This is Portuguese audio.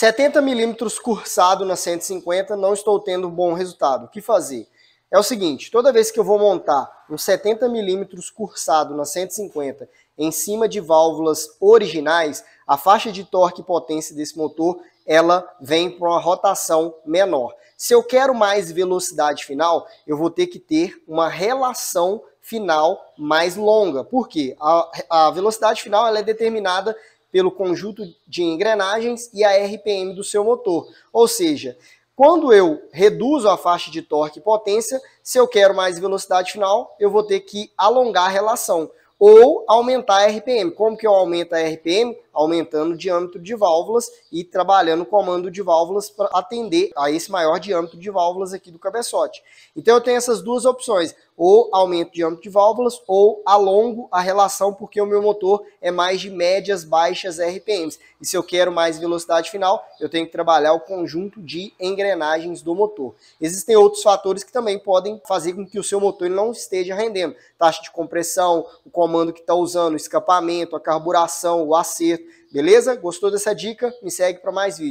70 milímetros cursado na 150, não estou tendo bom resultado. O que fazer? É o seguinte, toda vez que eu vou montar um 70 milímetros cursado na 150 em cima de válvulas originais, a faixa de torque e potência desse motor ela vem para uma rotação menor. Se eu quero mais velocidade final, eu vou ter que ter uma relação final mais longa. Por quê? A, a velocidade final ela é determinada pelo conjunto de engrenagens e a RPM do seu motor. Ou seja, quando eu reduzo a faixa de torque e potência, se eu quero mais velocidade final, eu vou ter que alongar a relação ou aumentar a RPM. Como que eu aumento a RPM? Aumentando o diâmetro de válvulas e trabalhando o comando de válvulas para atender a esse maior diâmetro de válvulas aqui do cabeçote. Então eu tenho essas duas opções, ou aumento o diâmetro de válvulas ou alongo a relação porque o meu motor é mais de médias, baixas RPMs. E se eu quero mais velocidade final, eu tenho que trabalhar o conjunto de engrenagens do motor. Existem outros fatores que também podem fazer com que o seu motor não esteja rendendo. Taxa de compressão, o comando comando que está usando, o escapamento, a carburação, o acerto, beleza? Gostou dessa dica? Me segue para mais vídeos.